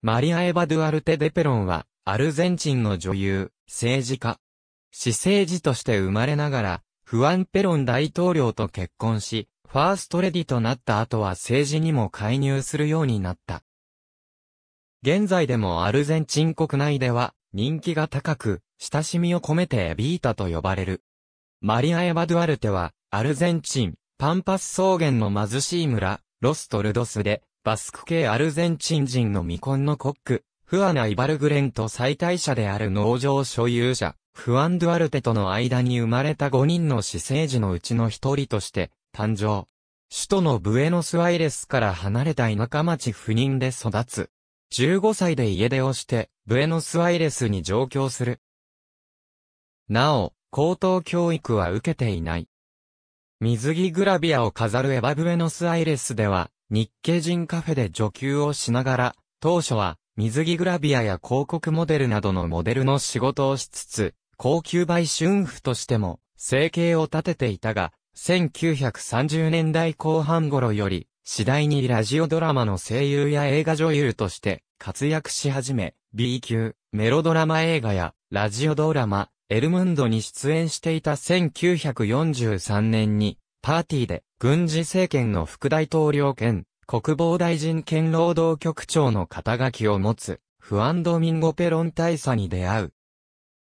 マリア・エヴァ・ドゥアルテ・デペロンは、アルゼンチンの女優、政治家。私政治として生まれながら、フアン・ペロン大統領と結婚し、ファーストレディとなった後は政治にも介入するようになった。現在でもアルゼンチン国内では、人気が高く、親しみを込めてエビータと呼ばれる。マリア・エヴァ・ドゥアルテは、アルゼンチン、パンパス草原の貧しい村、ロストルドスで、バスク系アルゼンチン人の未婚のコック、フアナ・イバルグレンと最大者である農場所有者、フアン・ドゥアルテとの間に生まれた5人の私生児のうちの一人として誕生。首都のブエノスアイレスから離れた田舎町不妊で育つ。15歳で家出をして、ブエノスアイレスに上京する。なお、高等教育は受けていない。水着グラビアを飾るエヴァブエノスアイレスでは、日系人カフェで女給をしながら、当初は水着グラビアや広告モデルなどのモデルの仕事をしつつ、高級売春婦としても生計を立てていたが、1930年代後半頃より、次第にラジオドラマの声優や映画女優として活躍し始め、B 級、メロドラマ映画やラジオドラマ、エルムンドに出演していた1943年に、パーティーで軍事政権の副大統領兼国防大臣兼労働局長の肩書きを持つフアンドミンゴ・ペロン大佐に出会う。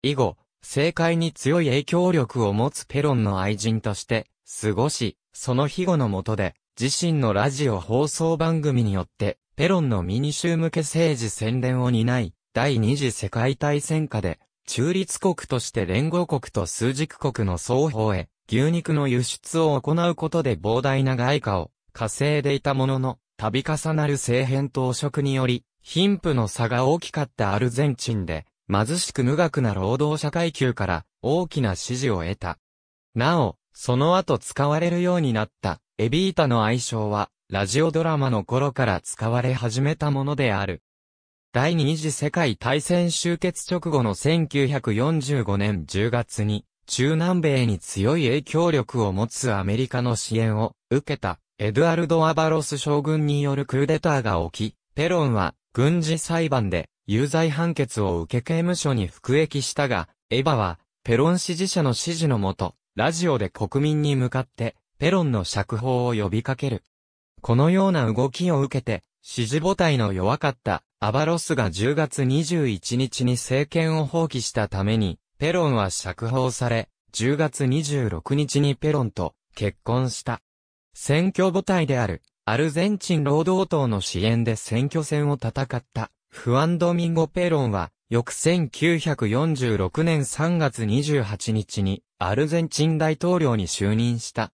以後、政界に強い影響力を持つペロンの愛人として過ごし、その庇護のもとで自身のラジオ放送番組によってペロンのミニ州向け政治宣伝を担い、第二次世界大戦下で中立国として連合国と枢軸国の双方へ牛肉の輸出を行うことで膨大な外貨を稼いでいたものの、度重なる政変と汚職により、貧富の差が大きかったアルゼンチンで、貧しく無学な労働者階級から大きな支持を得た。なお、その後使われるようになったエビータの愛称は、ラジオドラマの頃から使われ始めたものである。第二次世界大戦終結直後の1945年10月に、中南米に強い影響力を持つアメリカの支援を受けたエドアルド・アバロス将軍によるクーデターが起き、ペロンは軍事裁判で有罪判決を受け刑務所に服役したが、エヴァはペロン支持者の指示のもと、ラジオで国民に向かってペロンの釈放を呼びかける。このような動きを受けて、支持母体の弱かったアバロスが10月21日に政権を放棄したために、ペロンは釈放され、10月26日にペロンと結婚した。選挙母体であるアルゼンチン労働党の支援で選挙戦を戦ったフアンドミンゴ・ペロンは翌1946年3月28日にアルゼンチン大統領に就任した。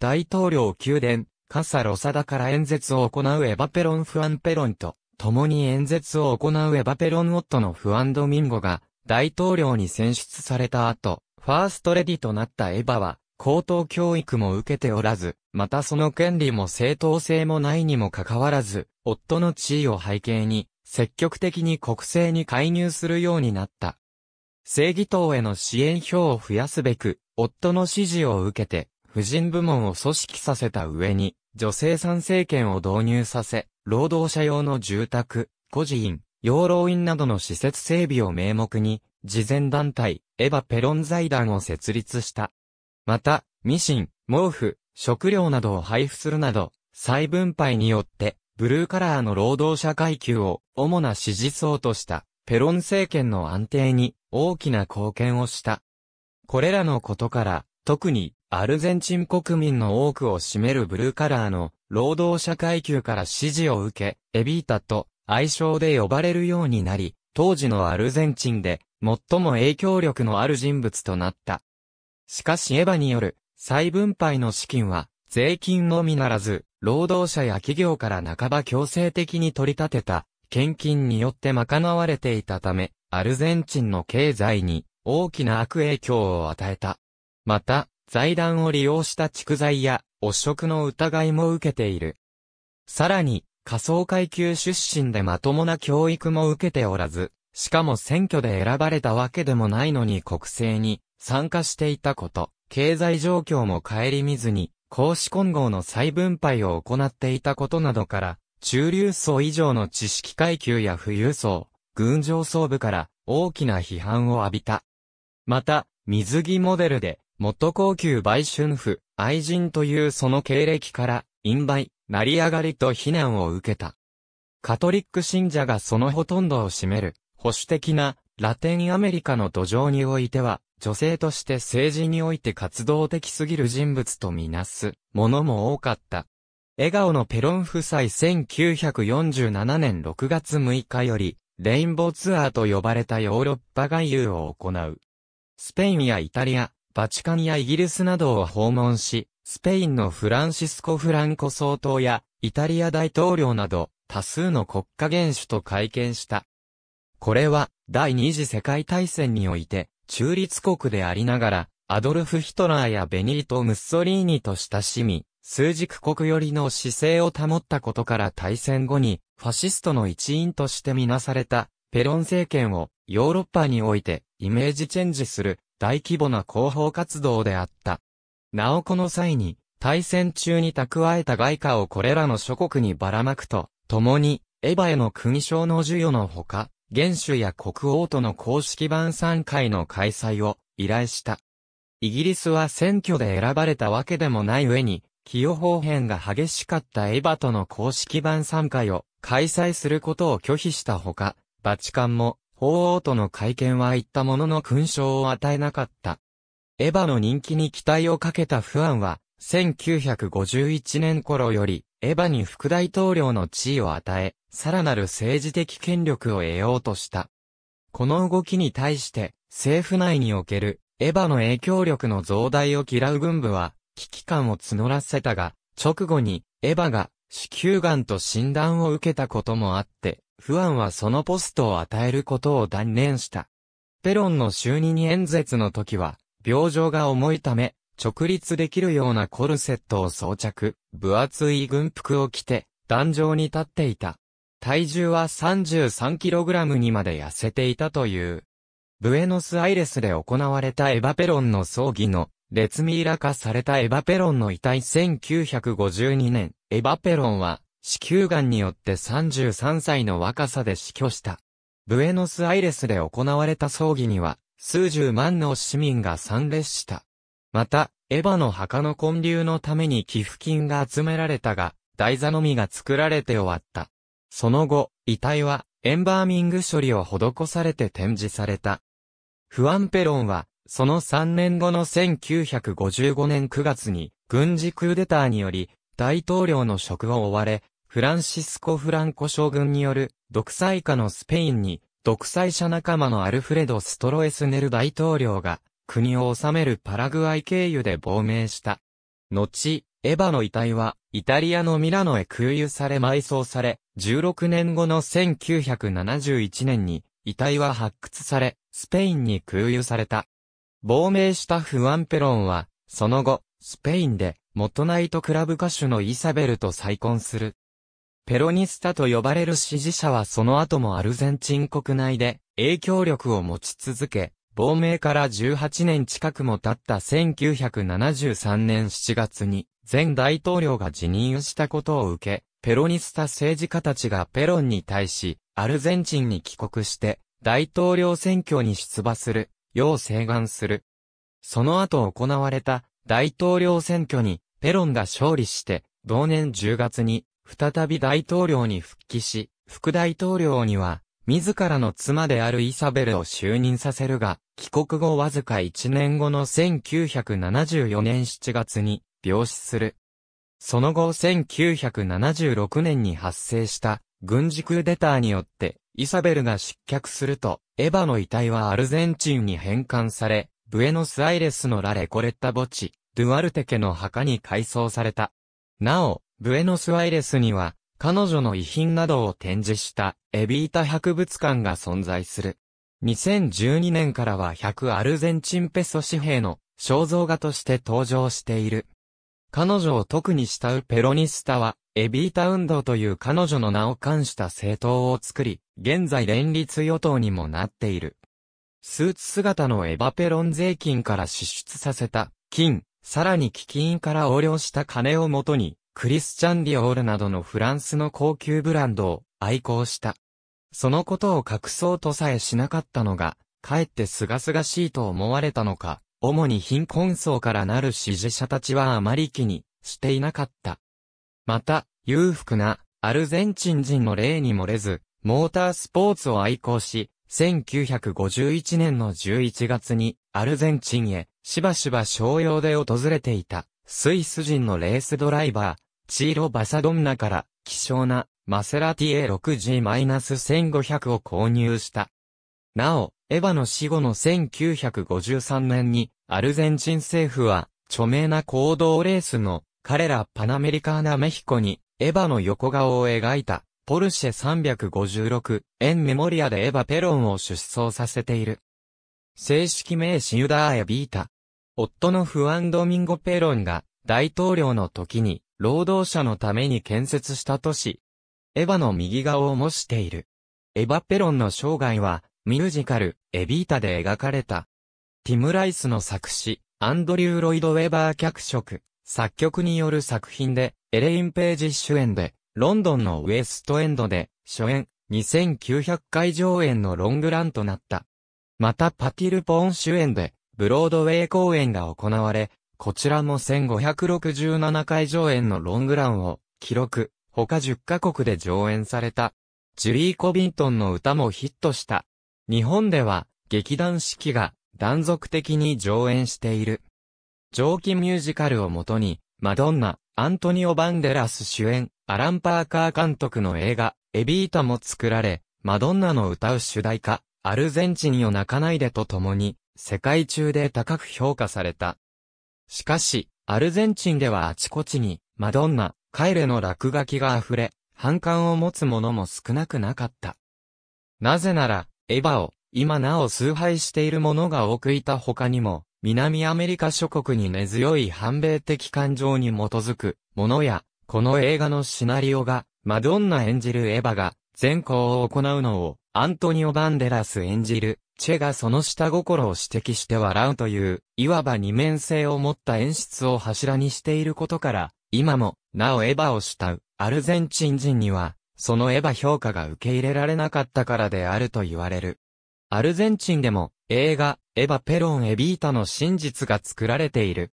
大統領宮殿、カサロサダから演説を行うエバペロン・フアン・ペロンと、共に演説を行うエバペロン・オットのフアンドミンゴが、大統領に選出された後、ファーストレディとなったエヴァは、高等教育も受けておらず、またその権利も正当性もないにもかかわらず、夫の地位を背景に、積極的に国政に介入するようになった。正義党への支援票を増やすべく、夫の支持を受けて、婦人部門を組織させた上に、女性参政権を導入させ、労働者用の住宅、孤児院、養老院などの施設整備を名目に、慈善団体、エヴァペロン財団を設立した。また、ミシン、毛布、食料などを配布するなど、再分配によって、ブルーカラーの労働者階級を主な支持層とした、ペロン政権の安定に大きな貢献をした。これらのことから、特にアルゼンチン国民の多くを占めるブルーカラーの労働者階級から支持を受け、エビータと愛称で呼ばれるようになり、当時のアルゼンチンで最も影響力のある人物となった。しかしエヴァによる再分配の資金は税金のみならず、労働者や企業から半ば強制的に取り立てた献金によって賄われていたため、アルゼンチンの経済に大きな悪影響を与えた。また、財団を利用した蓄財や汚職の疑いも受けている。さらに、仮想階級出身でまともな教育も受けておらず、しかも選挙で選ばれたわけでもないのに国政に参加していたこと、経済状況も顧みずに、孔子混合の再分配を行っていたことなどから、中流層以上の知識階級や富裕層、軍上層部から大きな批判を浴びた。また、水着モデルで、元高級売春婦、愛人というその経歴から、陰売、成り上がりと非難を受けた。カトリック信者がそのほとんどを占める、保守的なラテンアメリカの土壌においては、女性として政治において活動的すぎる人物とみなすものも多かった。笑顔のペロン夫妻1947年6月6日より、レインボーツアーと呼ばれたヨーロッパ外遊を行う。スペインやイタリア、バチカンやイギリスなどを訪問し、スペインのフランシスコ・フランコ総統や、イタリア大統領など、多数の国家元首と会見した。これは、第二次世界大戦において、中立国でありながら、アドルフ・ヒトラーやベニート・ムッソリーニと親しみ、数軸国寄りの姿勢を保ったことから大戦後に、ファシストの一員としてみなされた、ペロン政権を、ヨーロッパにおいて、イメージチェンジする、大規模な広報活動であった。なおこの際に、大戦中に蓄えた外貨をこれらの諸国にばらまくと、共に、エヴァへの勲章の授与のほか、元首や国王との公式晩餐会の開催を依頼した。イギリスは選挙で選ばれたわけでもない上に、寄与方変が激しかったエヴァとの公式版参会を開催することを拒否したほか、バチカンも法王との会見は言ったものの勲章を与えなかった。エヴァの人気に期待をかけたファンは、1951年頃より、エヴァに副大統領の地位を与え、さらなる政治的権力を得ようとした。この動きに対して、政府内における、エヴァの影響力の増大を嫌う軍部は、危機感を募らせたが、直後に、エヴァが、子宮癌と診断を受けたこともあって、フアンはそのポストを与えることを断念した。ペロンの就任演説の時は、病状が重いため、直立できるようなコルセットを装着、分厚い軍服を着て、壇上に立っていた。体重は 33kg にまで痩せていたという。ブエノスアイレスで行われたエヴァペロンの葬儀の、列ミイラ化されたエヴァペロンの遺体1952年、エヴァペロンは、子宮癌によって33歳の若さで死去した。ブエノスアイレスで行われた葬儀には、数十万の市民が参列した。また、エヴァの墓の建立のために寄付金が集められたが、台座のみが作られて終わった。その後、遺体は、エンバーミング処理を施されて展示された。フアン・ペロンは、その3年後の1955年9月に、軍事クーデターにより、大統領の職を追われ、フランシスコ・フランコ将軍による独裁下のスペインに独裁者仲間のアルフレド・ストロエスネル大統領が国を治めるパラグアイ経由で亡命した。後、エヴァの遺体はイタリアのミラノへ空輸され埋葬され、16年後の1971年に遺体は発掘され、スペインに空輸された。亡命したフアン・ペロンは、その後、スペインで、元ナイトクラブ歌手のイサベルと再婚する。ペロニスタと呼ばれる支持者はその後もアルゼンチン国内で影響力を持ち続け、亡命から18年近くも経った1973年7月に前大統領が辞任したことを受け、ペロニスタ政治家たちがペロンに対し、アルゼンチンに帰国して、大統領選挙に出馬する、よう請願する。その後行われた大統領選挙にペロンが勝利して、同年10月に再び大統領に復帰し、副大統領には、自らの妻であるイサベルを就任させるが、帰国後わずか1年後の1974年7月に病死する。その後1976年に発生した軍事クーデターによってイサベルが失脚すると、エヴァの遺体はアルゼンチンに返還され、ブエノスアイレスのラレコレッタ墓地、ドゥアルテ家の墓に改装された。なお、ブエノスアイレスには、彼女の遺品などを展示したエビータ博物館が存在する。2012年からは100アルゼンチンペソ紙幣の肖像画として登場している。彼女を特に慕うペロニスタは、エビータ運動という彼女の名を冠した政党を作り、現在連立与党にもなっている。スーツ姿のエバペロン税金から支出させた金、さらに基金から横領した金をもとに、クリスチャン・ディオールなどのフランスの高級ブランドを愛好した。そのことを隠そうとさえしなかったのが、かえって清々しいと思われたのか、主に貧困層からなる支持者たちはあまり気にしていなかった。また、裕福なアルゼンチン人の例に漏れず、モータースポーツを愛好し、1951年の11月にアルゼンチンへしばしば商用で訪れていたスイス人のレースドライバー、チーロ・バサドンナから、希少な、マセラティ A6G-1500 を購入した。なお、エヴァの死後の1953年に、アルゼンチン政府は、著名な行動レースの、彼らパナメリカーナメヒコに、エヴァの横顔を描いた、ポルシェ356、エンメモリアでエヴァペロンを出走させている。正式名シユダーエビータ。夫のフアンドミンゴペロンが、大統領の時に、労働者のために建設した都市、エヴァの右側を模している。エヴァペロンの生涯は、ミュージカル、エビータで描かれた。ティム・ライスの作詞、アンドリュー・ロイド・ウェバー脚色、作曲による作品で、エレイン・ページ主演で、ロンドンのウエストエンドで、初演、2900回上演のロングランとなった。またパティル・ポーン主演で、ブロードウェイ公演が行われ、こちらも1567回上演のロングランを記録、他10カ国で上演された。ジュリー・コビントンの歌もヒットした。日本では劇団四季が断続的に上演している。蒸気ミュージカルをもとに、マドンナ、アントニオ・バンデラス主演、アラン・パーカー監督の映画、エビータも作られ、マドンナの歌う主題歌、アルゼンチンよ泣かないでと共に、世界中で高く評価された。しかし、アルゼンチンではあちこちに、マドンナ、カイレの落書きが溢れ、反感を持つ者も少なくなかった。なぜなら、エヴァを、今なお崇拝している者が多くいた他にも、南アメリカ諸国に根強い反米的感情に基づく、ものや、この映画のシナリオが、マドンナ演じるエヴァが、善行を行うのを、アントニオ・バンデラス演じる、チェがその下心を指摘して笑うという、いわば二面性を持った演出を柱にしていることから、今も、なおエヴァを慕う、アルゼンチン人には、そのエヴァ評価が受け入れられなかったからであると言われる。アルゼンチンでも、映画、エヴァペロン・エビータの真実が作られている。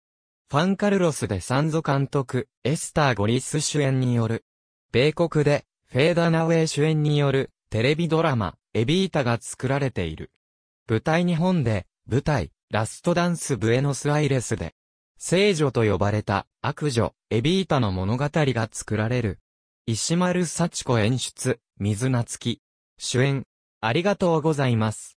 ファン・カルロス・デ・サンゾ監督、エスター・ゴリス主演による。米国で、フェーダ・ナウェイ主演による、テレビドラマ、エビータが作られている。舞台日本で、舞台、ラストダンスブエノスアイレスで、聖女と呼ばれた悪女、エビータの物語が作られる。石丸幸子演出、水夏き。主演、ありがとうございます。